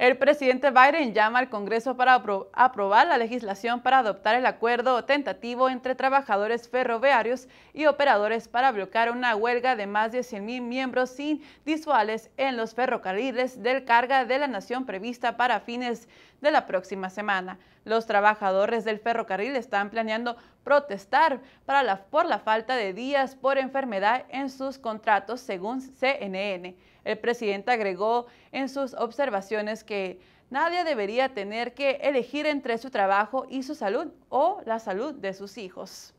El presidente Biden llama al Congreso para aprobar la legislación para adoptar el acuerdo tentativo entre trabajadores ferroviarios y operadores para bloquear una huelga de más de 100.000 miembros sin visuales en los ferrocarriles del carga de la nación prevista para fines de la próxima semana. Los trabajadores del ferrocarril están planeando protestar por la falta de días por enfermedad en sus contratos, según CNN. El presidente agregó en sus observaciones que nadie debería tener que elegir entre su trabajo y su salud o la salud de sus hijos.